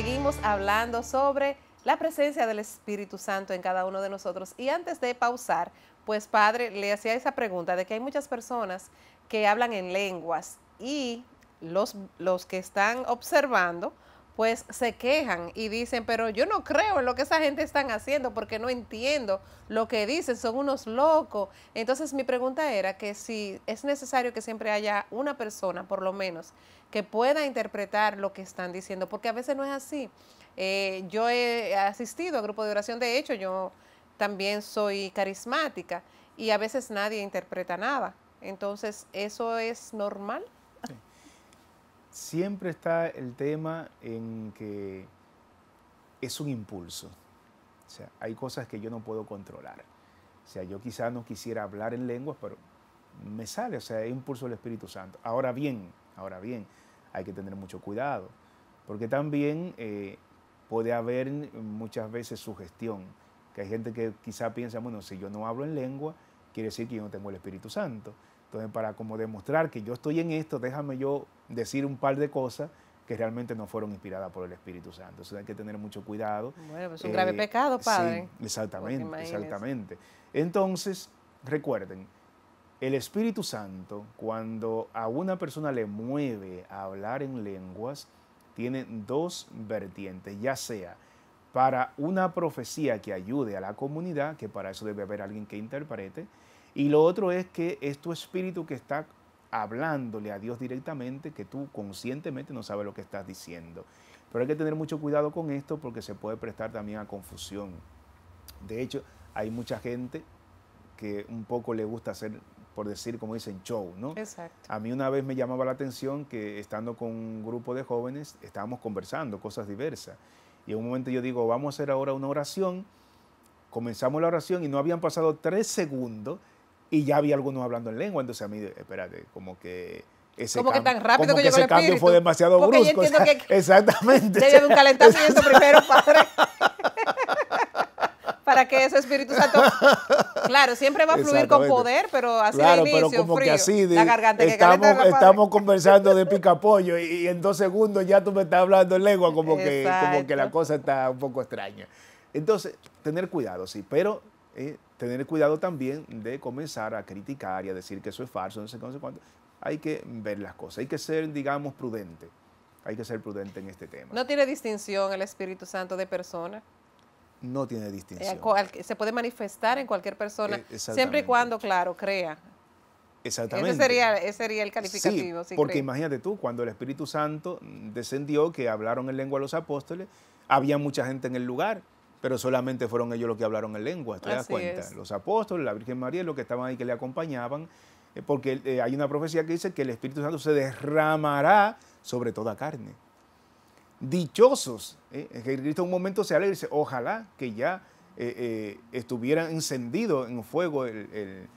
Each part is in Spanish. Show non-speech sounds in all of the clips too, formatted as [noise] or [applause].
seguimos hablando sobre la presencia del Espíritu Santo en cada uno de nosotros. Y antes de pausar, pues padre, le hacía esa pregunta de que hay muchas personas que hablan en lenguas y los, los que están observando, pues se quejan y dicen, pero yo no creo en lo que esa gente están haciendo porque no entiendo lo que dicen, son unos locos. Entonces mi pregunta era que si es necesario que siempre haya una persona, por lo menos, que pueda interpretar lo que están diciendo, porque a veces no es así. Eh, yo he asistido a grupos de oración, de hecho, yo también soy carismática y a veces nadie interpreta nada. Entonces, ¿eso es normal? Siempre está el tema en que es un impulso. O sea, hay cosas que yo no puedo controlar. O sea, yo quizás no quisiera hablar en lenguas, pero me sale, o sea, es impulso del Espíritu Santo. Ahora bien, ahora bien, hay que tener mucho cuidado, porque también eh, puede haber muchas veces sugestión, que hay gente que quizá piensa, bueno, si yo no hablo en lengua, quiere decir que yo no tengo el Espíritu Santo. Entonces, para como demostrar que yo estoy en esto, déjame yo decir un par de cosas que realmente no fueron inspiradas por el Espíritu Santo. entonces hay que tener mucho cuidado. Bueno, pues es un eh, grave pecado, padre. Sí, exactamente, exactamente. Entonces, recuerden, el Espíritu Santo, cuando a una persona le mueve a hablar en lenguas, tiene dos vertientes, ya sea para una profecía que ayude a la comunidad, que para eso debe haber alguien que interprete, y lo otro es que es tu espíritu que está hablándole a Dios directamente, que tú conscientemente no sabes lo que estás diciendo. Pero hay que tener mucho cuidado con esto porque se puede prestar también a confusión. De hecho, hay mucha gente que un poco le gusta hacer por decir, como dicen, show, ¿no? Exacto. A mí una vez me llamaba la atención que estando con un grupo de jóvenes estábamos conversando cosas diversas. Y en un momento yo digo, vamos a hacer ahora una oración. Comenzamos la oración y no habían pasado tres segundos y ya había algunos hablando en lengua. Entonces a mí, espérate, como que ese como ese cambio fue demasiado brusco. [laughs] exactamente. Debe de un calentamiento primero, [laughs] padre que ese Espíritu Santo, [laughs] claro, siempre va a fluir con poder, pero así de inicio, frío, que la estamos, estamos conversando de pica y, y, en dos segundos ya tú me estás hablando en lengua, como que, como que la cosa está un poco extraña. Entonces, tener cuidado, sí, pero eh, tener cuidado también de comenzar a criticar y a decir que eso es falso, no sé, no Hay que ver las cosas, hay que ser, digamos, prudente. Hay que ser prudente en este tema. No tiene distinción el Espíritu Santo de persona no tiene distinción. Eh, se puede manifestar en cualquier persona, eh, siempre y cuando, claro, crea. Exactamente. Ese sería, ese sería el calificativo. porque imagínate tú, cuando el Espíritu Santo descendió, que hablaron en lengua los apóstoles, había mucha gente en el lugar, pero solamente fueron ellos los que hablaron en lengua, ¿te das cuenta? Los apóstoles, la Virgen María, los que estaban ahí que le acompañaban, eh, porque hay una profecía que dice que el Espíritu Santo se derramará sobre toda carne dichosos. ¿eh? Cristo en un momento se alegra y dice, ojalá que ya estuvieran eh, eh, estuviera encendido en fuego el,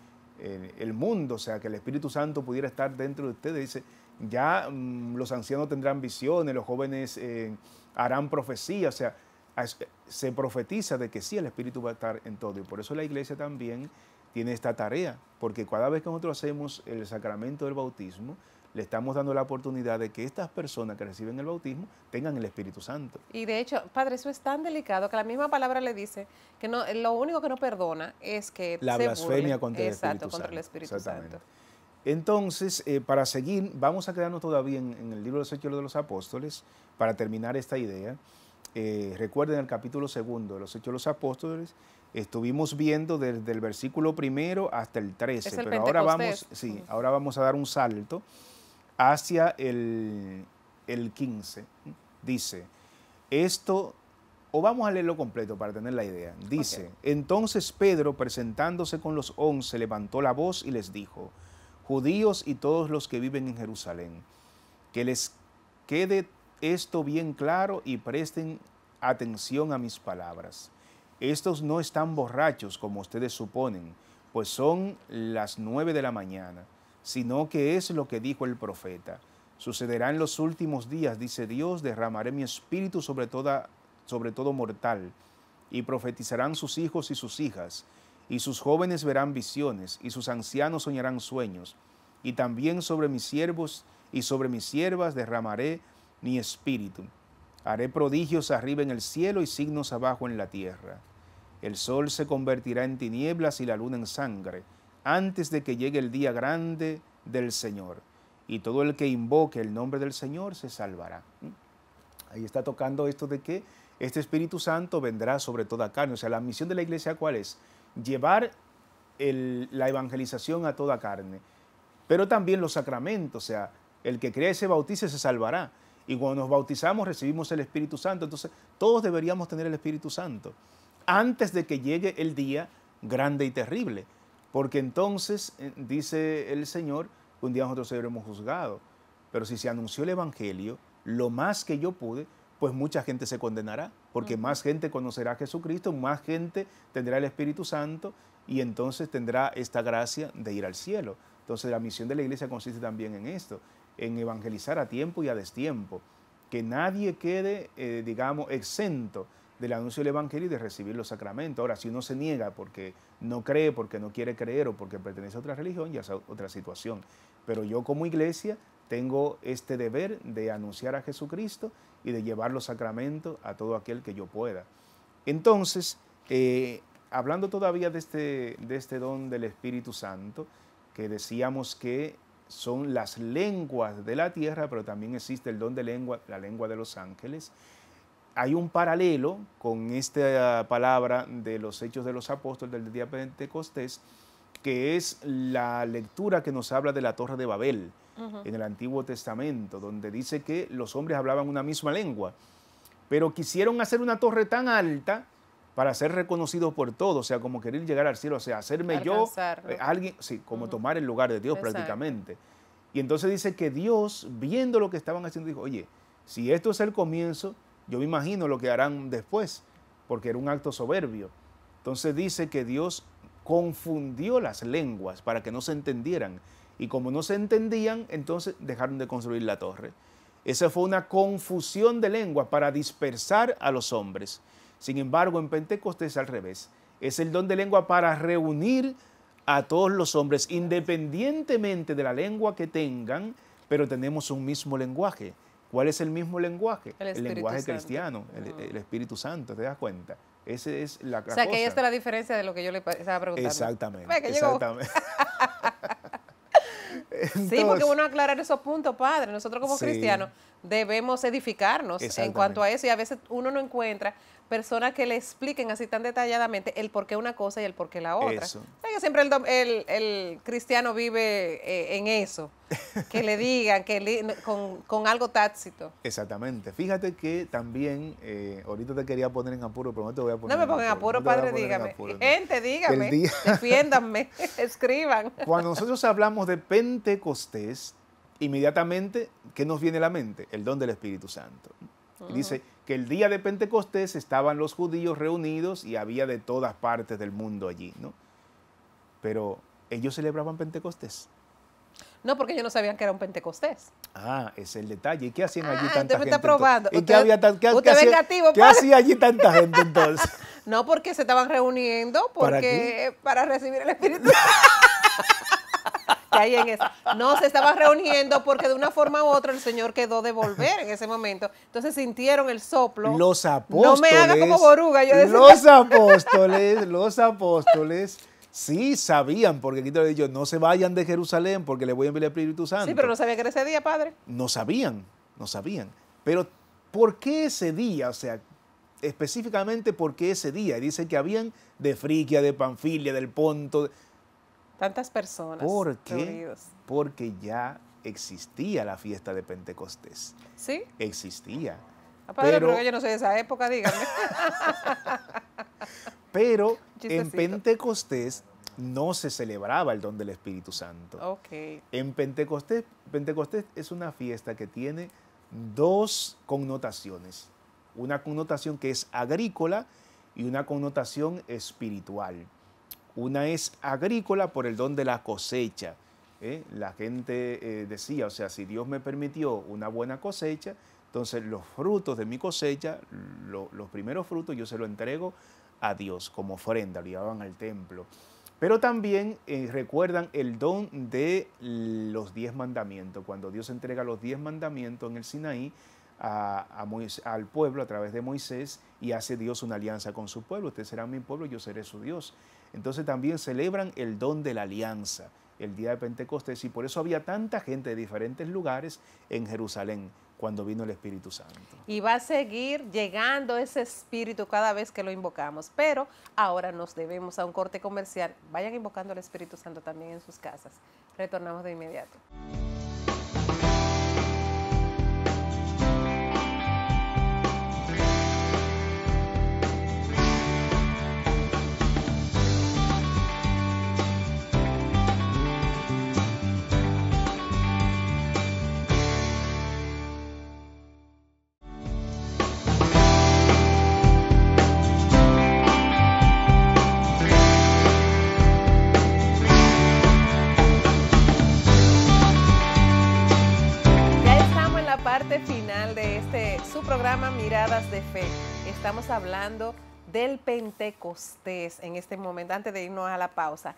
mundo, o sea, que el Espíritu Santo pudiera estar dentro de ustedes. Dice, ya mm, los ancianos tendrán visiones, los jóvenes eh, harán profecía, o sea, se profetiza de que sí, el Espíritu va a estar en todo. Y por eso la iglesia también tiene esta tarea, porque cada vez que nosotros hacemos el sacramento del bautismo, le estamos dando la oportunidad de que estas personas que reciben el bautismo tengan el Espíritu Santo. Y de hecho, Padre, eso es tan delicado que la misma palabra le dice que no, lo único que no perdona es que... La se blasfemia burle. contra, Exacto, contra el Espíritu Santo. Entonces, eh, para seguir, vamos a quedarnos todavía en, el libro de los Hechos de los Apóstoles, para terminar esta idea. Eh, recuerden el capítulo segundo de los Hechos de los Apóstoles, estuvimos viendo desde el versículo primero hasta el 13, pero ahora vamos, sí, ahora vamos a dar un salto hacia el, el 15, dice, esto, o vamos a leerlo completo para tener la idea, dice, entonces Pedro presentándose con los once levantó la voz y les dijo, judíos y todos los que viven en Jerusalén, que les quede esto bien claro y presten atención a mis palabras. Estos no están borrachos como ustedes suponen, pues son las nueve de la mañana sino que es lo que dijo el profeta. Sucederá en los últimos días, dice Dios, derramaré mi espíritu sobre, sobre todo mortal, y profetizarán sus hijos y sus hijas, y sus jóvenes verán visiones, y sus ancianos soñarán sueños, y también sobre mis siervos y sobre mis siervas derramaré mi espíritu. Haré prodigios arriba en el cielo y signos abajo en la tierra. El sol se convertirá en tinieblas y la luna en sangre, antes de que llegue el día grande del Señor. Y todo el que invoque el nombre del Señor se salvará. ¿Mm? Ahí está tocando esto de que este Espíritu Santo vendrá sobre toda carne. O sea, la misión de la iglesia cuál es? Llevar la evangelización a toda carne. Pero también los sacramentos. O sea, el que cree y se bautice se salvará. Y cuando nos bautizamos recibimos el Espíritu Santo. Entonces, todos deberíamos tener el Espíritu Santo antes de que llegue el día grande y terrible. Porque entonces, eh, dice el Señor, un día nosotros seremos juzgado, Pero si se anunció el Evangelio, lo más que yo pude, pues mucha gente se condenará, porque más gente conocerá a Jesucristo, más gente tendrá el Espíritu Santo y entonces tendrá esta gracia de ir al cielo. Entonces la misión de la iglesia consiste también en esto, en evangelizar a tiempo y a destiempo, que nadie quede, eh, digamos, exento del anuncio del Evangelio y de recibir los sacramentos. Ahora, si uno se niega porque no cree, porque no quiere creer o porque pertenece a otra religión, ya es otra situación. Pero yo como iglesia tengo este deber de anunciar a Jesucristo y de llevar los sacramentos a todo aquel que yo pueda. Entonces, eh, hablando todavía de este, de este don del Espíritu Santo, que decíamos que son las lenguas de la tierra, pero también existe el don de lengua, la lengua de los ángeles hay un paralelo con esta palabra de los Hechos de los Apóstoles del día Pentecostés, que es la lectura que nos habla de la Torre de Babel en el Antiguo Testamento, donde dice que los hombres hablaban una misma lengua, pero quisieron hacer una torre tan alta para ser reconocidos por todos, o sea, como querer llegar al cielo, o sea, hacerme yo eh, alguien, sí, como tomar el lugar de Dios prácticamente. Y entonces dice que Dios, viendo lo que estaban haciendo, dijo, oye, si esto es el comienzo, yo me imagino lo que harán después, porque era un acto soberbio. Entonces dice que Dios confundió las lenguas para que no se entendieran. Y como no se entendían, entonces dejaron de construir la torre. Esa fue una confusión de lenguas para dispersar a los hombres. Sin embargo, en Pentecostés al revés. Es el don de lengua para reunir a todos los hombres, independientemente de la lengua que tengan, pero tenemos un mismo lenguaje. ¿Cuál es el mismo lenguaje? El, lenguaje cristiano, el, Espíritu Santo, ¿te das cuenta? Esa es la O sea, que ahí está la diferencia de lo que yo le estaba preguntando. Exactamente. exactamente. [laughs] sí, porque bueno aclarar esos puntos, padre. Nosotros como cristianos debemos edificarnos en cuanto a eso y a veces uno no encuentra personas que le expliquen así tan detalladamente el por qué una cosa y el por qué la otra. siempre el, cristiano vive eh, en eso, que le digan, que con, algo tácito. Exactamente. Fíjate que también, eh, ahorita te quería poner en apuro, pero no te voy a poner. No me pongan en apuro, padre, dígame. Gente, dígame, [laughs] defiéndanme, [laughs] escriban. Cuando nosotros hablamos de Pentecostés, inmediatamente, ¿qué nos viene a la mente? El don del Espíritu Santo. dice, que el día de Pentecostés estaban los judíos reunidos y había de todas partes del mundo allí, ¿no? Pero ellos celebraban Pentecostés. No, porque ellos no sabían que era un Pentecostés. Ah, es el detalle. ¿Y qué hacían allí ah, tanta gente? ¿Y qué allí tanta gente entonces? [laughs] no, porque se estaban reuniendo porque, ¿Para, ¿Para, recibir el Espíritu [laughs] No, se estaban reuniendo porque de una forma u otra el Señor quedó de volver en ese momento. Entonces sintieron el soplo. Los apóstoles. No me hagas como boruga. Yo Los apóstoles, los apóstoles. Sí, sabían, porque aquí te lo no se vayan de Jerusalén porque le voy a enviar el Espíritu Santo. Sí, pero no sabían que era ese día, Padre. No sabían, no sabían. Pero, ¿por qué ese día? O sea, específicamente, ¿por qué ese día? Y dice que habían de Frigia, de Panfilia, del Ponto, Tantas personas. ¿Por qué? Porque ya existía la fiesta de Pentecostés. ¿Sí? Existía. pero, yo no soy de esa época, dígame. [laughs] pero en Pentecostés no se celebraba el don del Espíritu Santo. En Pentecostés, Pentecostés es una fiesta que tiene dos connotaciones. Una connotación que es agrícola y una connotación espiritual. Una es agrícola por el don de la cosecha. ¿eh? La gente eh, decía, o sea, si Dios me permitió una buena cosecha, entonces los frutos de mi cosecha, los primeros frutos, yo se los entrego a Dios como ofrenda, lo llevaban al templo. Pero también eh, recuerdan el don de los diez mandamientos. Cuando Dios entrega los diez mandamientos en el Sinaí, al pueblo a través de Moisés y hace Dios una alianza con su pueblo. Usted será mi pueblo, yo seré su Dios. Entonces también celebran el don de la alianza, el día de Pentecostés, y por eso había tanta gente de diferentes lugares en Jerusalén cuando vino el Espíritu Santo. Y va a seguir llegando ese Espíritu cada vez que lo invocamos, pero ahora nos debemos a un corte comercial. Vayan invocando al Espíritu Santo también en sus casas. Retornamos de inmediato. estamos hablando del Pentecostés en este momento, antes de irnos a la pausa.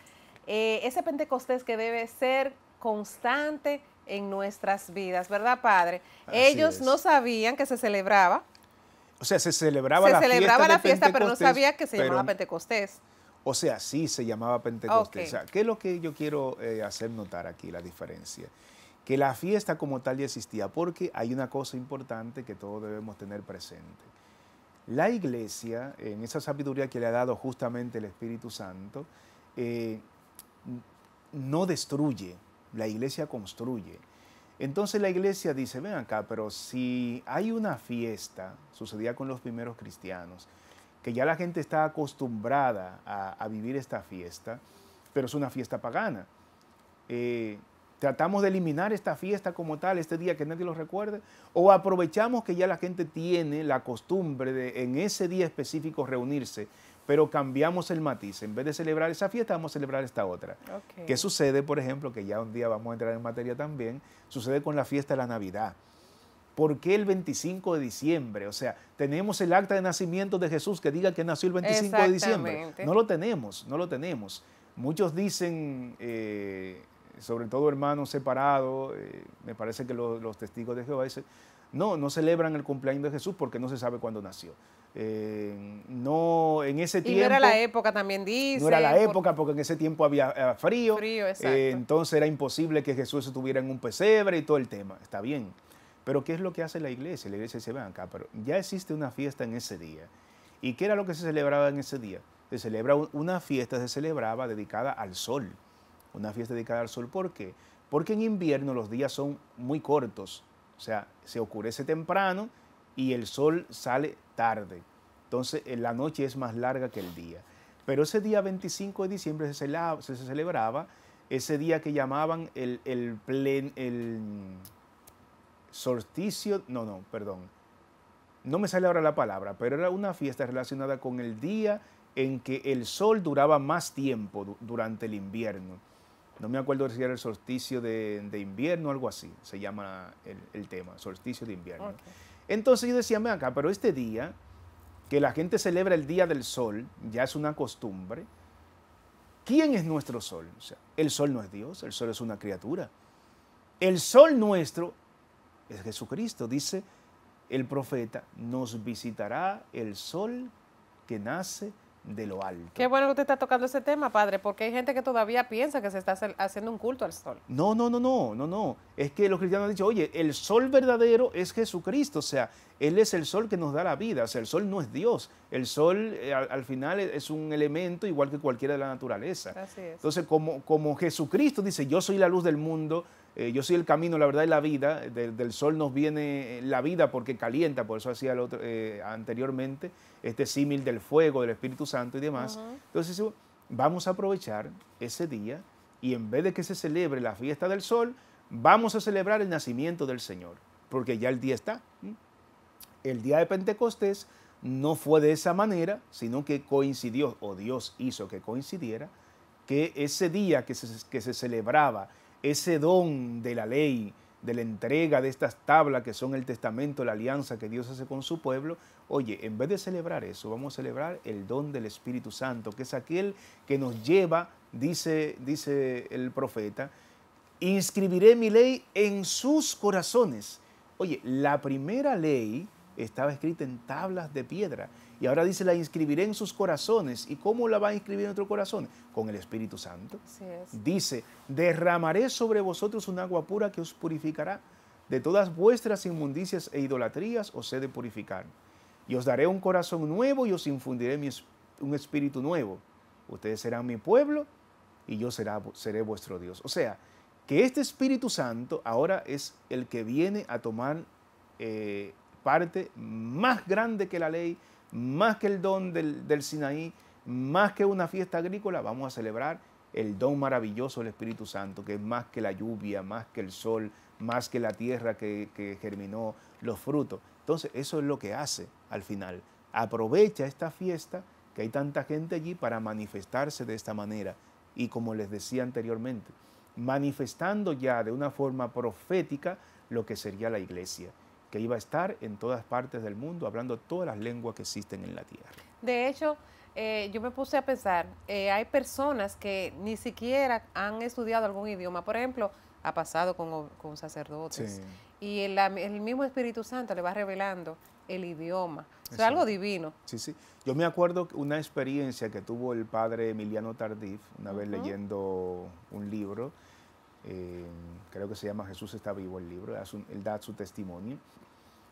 Eh, ese Pentecostés que debe ser constante en nuestras vidas, ¿verdad, Padre? Ellos no sabían que se celebraba. O sea, se celebraba la fiesta. Se celebraba la fiesta, pero no sabía que se llamaba Pentecostés. O sea, sí se llamaba Pentecostés. O sea, ¿Qué es lo que yo quiero eh, hacer notar aquí, la diferencia? Que la fiesta como tal ya existía, porque hay una cosa importante que todos debemos tener presente la iglesia, en esa sabiduría que le ha dado justamente el Espíritu Santo, eh, no destruye, la iglesia construye. Entonces la iglesia dice, ven acá, pero si hay una fiesta, sucedía con los primeros cristianos, que ya la gente está acostumbrada a, vivir esta fiesta, pero es una fiesta pagana. Eh, tratamos de eliminar esta fiesta como tal, este día que nadie lo recuerde, o aprovechamos que ya la gente tiene la costumbre de en ese día específico reunirse, pero cambiamos el matiz. En vez de celebrar esa fiesta, vamos a celebrar esta otra. ¿Qué sucede, por ejemplo, que ya un día vamos a entrar en materia también? Sucede con la fiesta de la Navidad. ¿Por qué el 25 de diciembre? O sea, tenemos el acta de nacimiento de Jesús que diga que nació el 25 de diciembre. No lo tenemos, no lo tenemos. Muchos dicen eh, sobre todo hermanos separados, eh, me parece que los testigos de Jehová dicen, no, no celebran el cumpleaños de Jesús porque no se sabe cuándo nació. Eh, no, en ese tiempo. no era la época, también dice. No era la época, porque en ese tiempo había, frío. Eh, entonces era imposible que Jesús estuviera en un pesebre y todo el tema. Está bien. Pero ¿qué es lo que hace la iglesia? La iglesia dice, ven acá, pero ya existe una fiesta en ese día. ¿Y qué era lo que se celebraba en ese día? Se celebra una fiesta, se celebraba dedicada al sol una fiesta dedicada al sol. ¿Por qué? Porque en invierno los días son muy cortos, o sea, se oscurece temprano y el sol sale tarde. Entonces, la noche es más larga que el día. Pero ese día 25 de diciembre se, se celebraba ese día que llamaban el, el, plen, el solsticio, no, no, perdón, no me sale ahora la palabra, pero era una fiesta relacionada con el día en que el sol duraba más tiempo durante el invierno no me acuerdo si era el solsticio de, invierno o algo así, se llama el, tema, solsticio de invierno. Entonces yo decía, acá, pero este día, que la gente celebra el Día del Sol, ya es una costumbre, ¿quién es nuestro Sol? O sea, el Sol no es Dios, el Sol es una criatura. El Sol nuestro es Jesucristo, dice el profeta, nos visitará el Sol que nace de lo alto. Qué bueno que usted está tocando ese tema, padre, porque hay gente que todavía piensa que se está haciendo un culto al sol. No, no, no, no, no, no es que los cristianos han dicho, oye, el sol verdadero es Jesucristo, o sea, Él es el sol que nos da la vida, o sea, el sol no es Dios, el sol eh, al, final es un elemento igual que cualquiera de la naturaleza. Así es. Entonces, como, como Jesucristo dice, yo soy la luz del mundo, eh, yo soy el camino, la verdad y la vida, del sol nos viene eh, la vida porque calienta, por eso hacía el otro, anteriormente este símil del fuego, del Espíritu Santo y demás. Entonces, vamos a aprovechar ese día y en vez de que se celebre la fiesta del sol, vamos a celebrar el nacimiento del Señor, porque ya el día está. El día de Pentecostés no fue de esa manera, sino que coincidió, o Dios hizo que coincidiera, que ese día que se, que se celebraba ese don de la ley, de la entrega de estas tablas que son el testamento, la alianza que Dios hace con su pueblo, oye, en vez de celebrar eso, vamos a celebrar el don del Espíritu Santo, que es aquel que nos lleva, dice, dice el profeta, inscribiré mi ley en sus corazones. Oye, la primera ley estaba escrita en tablas de piedra y ahora dice la inscribiré en sus corazones. ¿Y cómo la va a inscribir en otro corazón? Con el Espíritu Santo. Dice, derramaré sobre vosotros un agua pura que os purificará de todas vuestras inmundicias e idolatrías, os he de purificar. Y os daré un corazón nuevo y os infundiré un espíritu nuevo. Ustedes serán mi pueblo y yo seré vuestro Dios. O sea, que este Espíritu Santo ahora es el que viene a tomar eh, parte más grande que la ley, más que el don del, Sinaí, más que una fiesta agrícola, vamos a celebrar el don maravilloso del Espíritu Santo, que es más que la lluvia, más que el sol, más que la tierra que, que, germinó los frutos. Entonces, eso es lo que hace al final. Aprovecha esta fiesta, que hay tanta gente allí, para manifestarse de esta manera. Y como les decía anteriormente, manifestando ya de una forma profética lo que sería la iglesia, que iba a estar en todas partes del mundo, hablando todas las lenguas que existen en la tierra. De hecho, eh, yo me puse a pensar, eh, hay personas que ni siquiera han estudiado algún idioma, por ejemplo, ha pasado con, con sacerdotes, y el mismo Espíritu Santo le va revelando el idioma es algo divino. Sí, sí. Yo me acuerdo una experiencia que tuvo el padre Emiliano Tardif, una vez leyendo un libro, eh, creo que se llama Jesús está vivo el libro, él da su testimonio,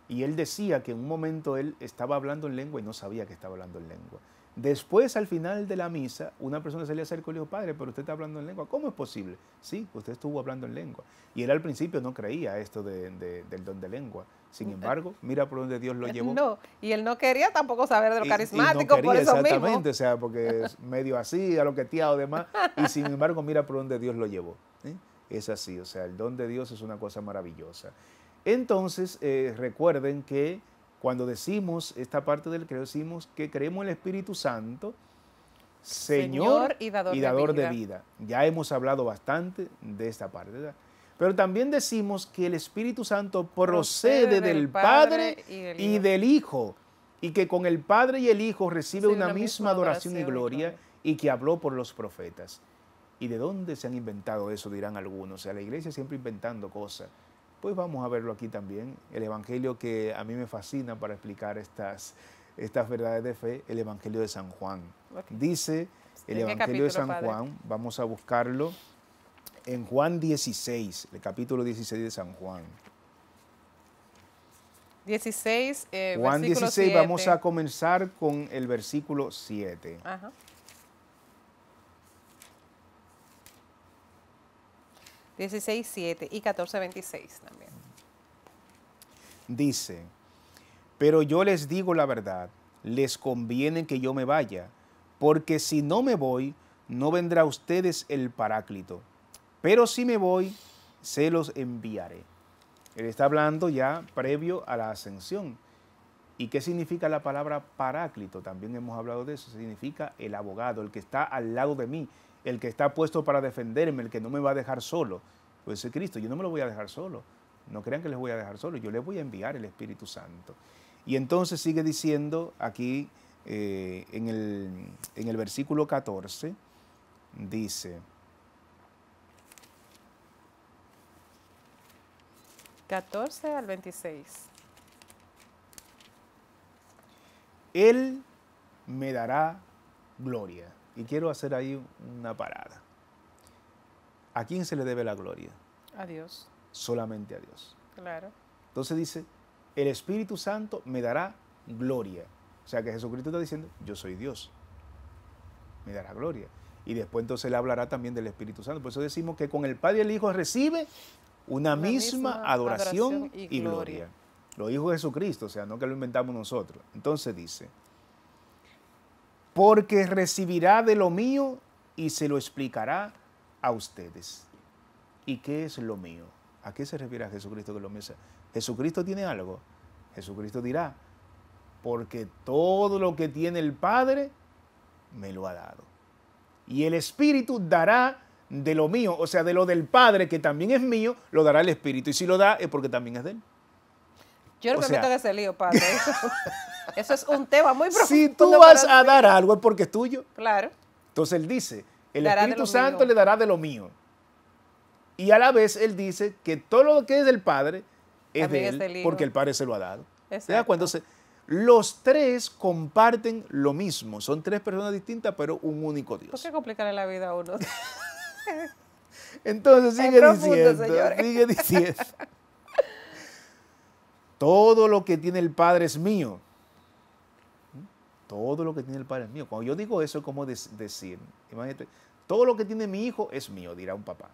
y él decía que en un momento él estaba hablando en lengua y no sabía que estaba hablando en lengua. Después, al final de la misa, una persona se le acercó y le dijo, padre, pero usted está hablando en lengua. ¿Cómo es posible? Sí, usted estuvo hablando en lengua. Y él al principio no creía esto del don de lengua. Sin embargo, mira por donde Dios lo eh, llevó. No, y él no quería tampoco saber de lo carismático, por eso exactamente, o sea, porque [laughs] es medio así, a lo que tía demás. Y sin embargo, mira por donde Dios lo llevó. Es así, o sea, el don de Dios es una cosa maravillosa. Entonces, eh, recuerden que cuando decimos esta parte del creo decimos que creemos en el Espíritu Santo, Señor, y dador, de, vida. Ya hemos hablado bastante de esta parte. Pero también decimos que el Espíritu Santo procede, del, Padre, y, del, Hijo, y que con el Padre y el Hijo recibe una, misma, adoración, y gloria, y gloria, y que habló por los profetas. ¿Y de dónde se han inventado eso? Dirán algunos. O sea, la iglesia siempre inventando cosas pues vamos a verlo aquí también. El Evangelio que a mí me fascina para explicar estas, estas verdades de fe, el Evangelio de San Juan. Dice el Evangelio de San Juan, vamos a buscarlo en Juan 16, el capítulo 16 de San Juan. 16, eh, Juan 16, vamos a comenzar con el versículo 7. Ajá. 16.7 y 14.26 también. Dice, pero yo les digo la verdad, les conviene que yo me vaya, porque si no me voy, no vendrá a ustedes el Paráclito, pero si me voy, se los enviaré. Él está hablando ya previo a la ascensión. ¿Y qué significa la palabra paráclito? También hemos hablado de eso. Significa el abogado, el que está al lado de mí, el que está puesto para defenderme, el que no me va a dejar solo. Pues es Cristo, yo no me lo voy a dejar solo. No crean que les voy a dejar solo, yo les voy a enviar el Espíritu Santo. Y entonces sigue diciendo aquí eh, en, el, en el versículo 14, dice... 14 al 26. Él me dará gloria. Y quiero hacer ahí una parada. ¿A quién se le debe la gloria? A Dios. Solamente a Dios. Claro. Entonces dice, el Espíritu Santo me dará gloria. O sea que Jesucristo está diciendo, yo soy Dios. Me dará gloria. Y después entonces le hablará también del Espíritu Santo. Por eso decimos que con el Padre y el Hijo recibe una, misma, adoración, y, gloria. Lo de Jesucristo, o sea, no que lo inventamos nosotros. Entonces dice, porque recibirá de lo mío y se lo explicará a ustedes. ¿Y qué es lo mío? ¿A qué se refiere a Jesucristo que lo mío? Jesucristo tiene algo. Jesucristo dirá, porque todo lo que tiene el Padre me lo ha dado. Y el Espíritu dará de lo mío, o sea, de lo del Padre, que también es mío, lo dará el Espíritu. Y si lo da es porque también es de él. Yo no me ese lío, Padre. [laughs] [laughs] Eso es un tema muy profundo. Si tú vas a dar algo es porque es tuyo. Claro. Entonces él dice, el Espíritu Santo le dará de lo mío. Y a la vez él dice que todo lo que es del Padre es de él, porque el Padre se lo ha dado. ¿Se das cuenta? Entonces, los tres comparten lo mismo. Son tres personas distintas, pero un único Dios. ¿Por qué complicarle la vida a uno? [laughs] Entonces sigue diciendo, señores. sigue diciendo. [laughs] Todo lo que tiene el Padre es mío todo lo que tiene el Padre es mío. Cuando yo digo eso, es como decir, imagínate, todo lo que tiene mi hijo es mío, dirá un papá.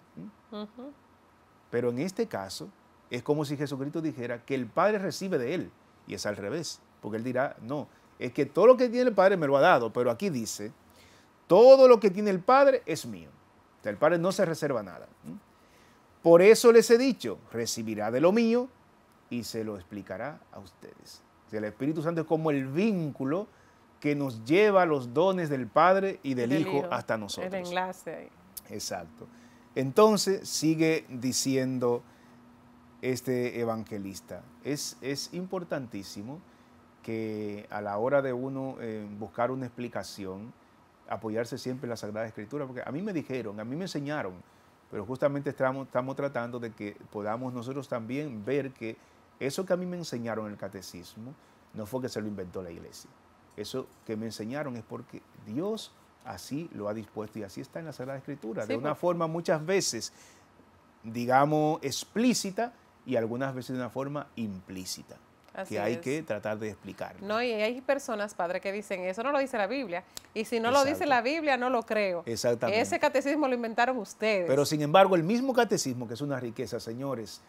Pero en este caso, es como si Jesucristo dijera que el Padre recibe de él, y es al revés, porque él dirá, no, es que todo lo que tiene el Padre me lo ha dado, pero aquí dice, todo lo que tiene el Padre es mío. O sea, el Padre no se reserva nada. Por eso les he dicho, recibirá de lo mío y se lo explicará a ustedes. el Espíritu Santo es como el vínculo que nos lleva los dones del Padre y del, hijo, hasta nosotros. El enlace ahí. Exacto. Entonces sigue diciendo este evangelista, es, es importantísimo que a la hora de uno eh, buscar una explicación, apoyarse siempre en la Sagrada Escritura, porque a mí me dijeron, a mí me enseñaron, pero justamente estamos, estamos tratando de que podamos nosotros también ver que eso que a mí me enseñaron en el catecismo no fue que se lo inventó la iglesia. Eso que me enseñaron es porque Dios así lo ha dispuesto y así está en la Sagrada Escritura, de pues. una forma muchas veces, digamos, explícita y algunas veces de una forma implícita. que hay que tratar de explicar. No, y hay personas, padre, que dicen, eso no lo dice la Biblia. Y si no lo dice la Biblia, no lo creo. Exactamente. Ese catecismo lo inventaron ustedes. Pero sin embargo, el mismo catecismo, que es una riqueza, señores,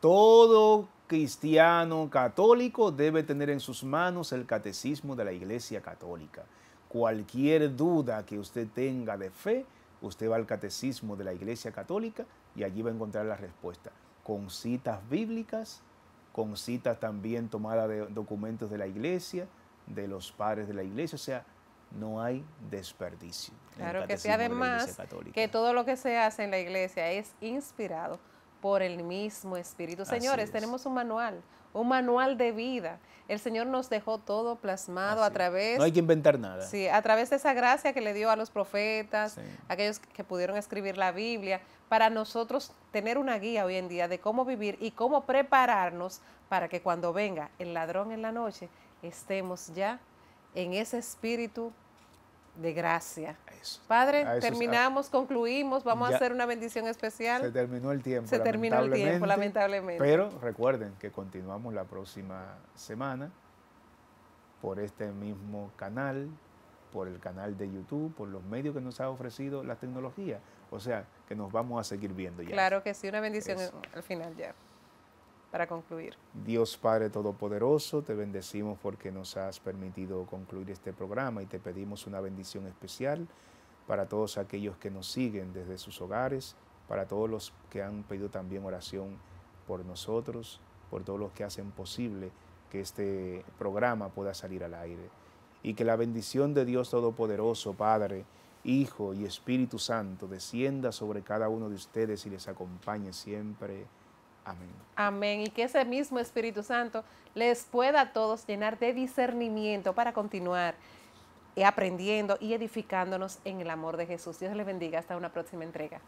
todo cristiano católico debe tener en sus manos el catecismo de la Iglesia Católica. Cualquier duda que usted tenga de fe, usted va al catecismo de la Iglesia Católica y allí va a encontrar la respuesta, con citas bíblicas, con citas también tomadas de documentos de la Iglesia, de los padres de la Iglesia, o sea, no hay desperdicio. Claro que sí, además que todo lo que se hace en la iglesia es inspirado por el mismo Espíritu. Señores, tenemos un manual, un manual de vida. El Señor nos dejó todo plasmado a través... No hay que inventar nada. Sí, a través de esa gracia que le dio a los profetas, aquellos que pudieron escribir la Biblia, para nosotros tener una guía hoy en día de cómo vivir y cómo prepararnos para que cuando venga el ladrón en la noche, estemos ya en ese espíritu de gracia. Padre, terminamos, concluimos, vamos a hacer una bendición especial. Se terminó el tiempo. Se terminó el tiempo, lamentablemente. Pero recuerden que continuamos la próxima semana por este mismo canal, por el canal de YouTube, por los medios que nos ha ofrecido la tecnología. O sea, que nos vamos a seguir viendo ya. Claro que sí, una bendición al final ya para concluir. Dios Padre Todopoderoso, te bendecimos porque nos has permitido concluir este programa y te pedimos una bendición especial para todos aquellos que nos siguen desde sus hogares, para todos los que han pedido también oración por nosotros, por todos los que hacen posible que este programa pueda salir al aire. Y que la bendición de Dios Todopoderoso, Padre, Hijo y Espíritu Santo descienda sobre cada uno de ustedes y les acompañe siempre Amén. Amén. Y que ese mismo Espíritu Santo les pueda a todos llenar de discernimiento para continuar aprendiendo y edificándonos en el amor de Jesús. Dios les bendiga. Hasta una próxima entrega.